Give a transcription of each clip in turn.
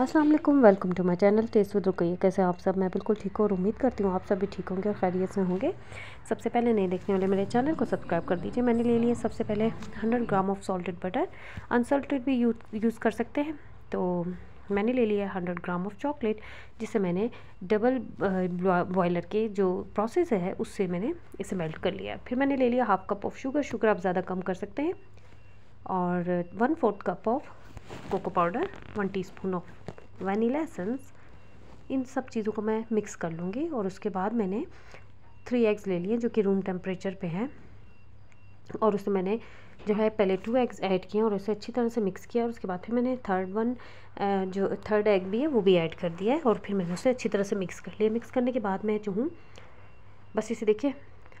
Aslam welcome to my channel taste with Ruqaiya कैसे आप सब मैं बिल्कुल ठीक हूँ और उम्मीद करती हूँ आप सब भी ठीक होंगे और खैरियत से होंगे सबसे पहले नए देखने वाले मेरे चैनल को सब्सक्राइब कर दीजिए मैंने ले लिया सबसे पहले 100 gram of salted butter unsalted भी यूज यूज़ कर सकते हैं तो मैंने ले लिया हंड्रेड ग्राम ऑफ चॉकलेट जिसे मैंने डबल बॉयलर uh, के जो प्रोसेस है उससे मैंने इसे मेल्ट कर लिया फिर मैंने ले लिया half cup of sugar sugar आप ज़्यादा कम कर सकते हैं और one fourth cup of cocoa powder one teaspoon of vanilla essence इन सब चीज़ों को मैं मिक्स कर लूँगी और उसके बाद मैंने थ्री एग्स ले लिए जो कि रूम टेम्परेचर पे हैं और उसे मैंने जो है पहले टू एग्स ऐड किए और उसे अच्छी तरह से मिक्स किया और उसके बाद फिर मैंने थर्ड वन जो थर्ड एग भी है वो भी ऐड कर दिया है और फिर मैंने उसे अच्छी तरह से मिक्स कर लिया मिक्स करने के बाद मैं जो हूँ बस इसे देखिए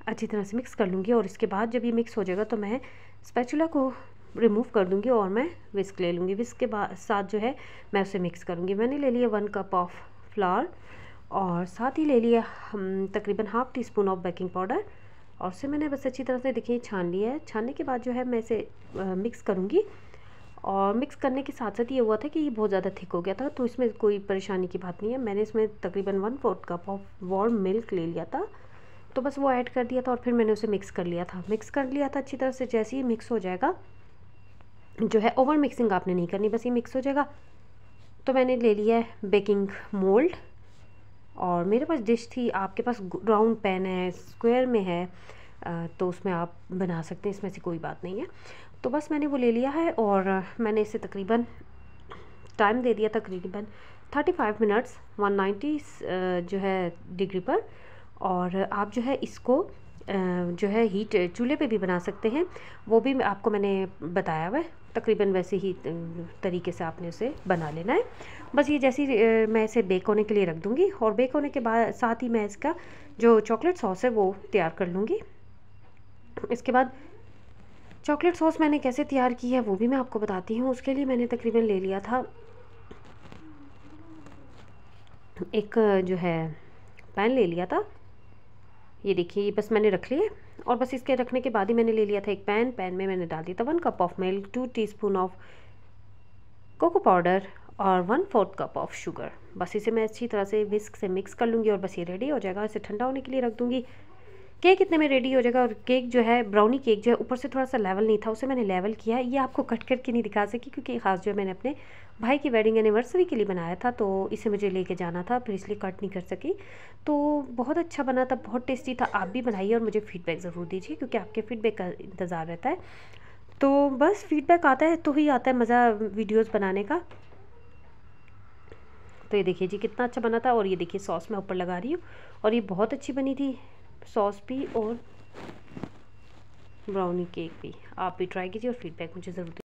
अच्छी तरह से मिक्स कर लूँगी और इसके बाद जब ये मिक्स हो जाएगा तो मैं स्पैचुला को रिमूव कर दूंगी और मैं विस्क ले लूँगी विस्क के साथ जो है मैं उसे मिक्स करूँगी मैंने ले लिया वन कप ऑफ फ्लावर और साथ ही ले लिया तकरीबन half teaspoon of baking powder और उसे मैंने बस अच्छी तरह से देखिए छान लिया है छानने के बाद जो है मैं इसे मिक्स करूँगी और मिक्स करने के साथ साथ ये हुआ था कि ये बहुत ज़्यादा थिक हो गया था तो इसमें कोई परेशानी की बात नहीं है मैंने इसमें तकरीबन one fourth cup of warm milk ले लिया था तो बस वो ऐड कर दिया था और फिर मैंने उसे मिक्स कर लिया था मिक्स कर लिया था अच्छी तरह से जैसे ही मिक्स हो जाएगा जो है ओवर मिक्सिंग आपने नहीं करनी बस ये मिक्स हो जाएगा तो मैंने ले लिया है बेकिंग मोल्ड और मेरे पास डिश थी आपके पास राउंड पैन है स्क्वायर में है तो उसमें आप बना सकते हैं इसमें से कोई बात नहीं है तो बस मैंने वो ले लिया है और मैंने इसे तकरीबन टाइम दे दिया तकरीबन 35 मिनट्स 190 जो है डिग्री पर और आप जो है इसको जो है हीट चूल्हे पे भी बना सकते हैं वो भी आपको मैंने बताया हुआ है तकरीबन वैसे ही तरीके से आपने उसे बना लेना है बस ये जैसी मैं इसे बेक होने के लिए रख दूँगी और बेक होने के बाद साथ ही मैं इसका जो चॉकलेट सॉस है वो तैयार कर लूँगी इसके बाद चॉकलेट सॉस मैंने कैसे तैयार की है वो भी मैं आपको बताती हूँ उसके लिए मैंने तकरीबन ले लिया था एक जो है पैन ले लिया था ये देखिए ये बस मैंने रख लिए और बस इसके रखने के बाद ही मैंने ले लिया था एक पैन पैन में मैंने डाल दिया था one cup of milk two teaspoon of cocoa powder और one fourth cup of sugar बस इसे मैं अच्छी तरह से विस्क से मिक्स कर लूँगी और बस ये रेडी हो जाएगा इसे ठंडा होने के लिए रख दूँगी केक इतने में रेडी हो जाएगा और केक जो है ब्राउनी केक जो है ऊपर से थोड़ा सा लेवल नहीं था उसे मैंने लेवल किया ये आपको कट करके नहीं दिखा सकी क्योंकि ये खास जो है मैंने अपने भाई की वेडिंग एनिवर्सरी के लिए बनाया था तो इसे मुझे लेके जाना था फिर इसलिए कट नहीं कर सकी तो बहुत अच्छा बना था बहुत टेस्टी था आप भी बनाइए और मुझे फीडबैक ज़रूर दीजिए क्योंकि आपके फीडबैक का इंतज़ार रहता है तो बस फीडबैक आता है तो ही आता है मज़ा वीडियोज़ बनाने का तो ये देखिए जी कितना अच्छा बना था और ये देखिए सॉस मैं ऊपर लगा रही हूँ और ये बहुत अच्छी बनी थी सॉस भी और ब्राउनी केक भी आप भी ट्राई कीजिए और फीडबैक मुझे ज़रूर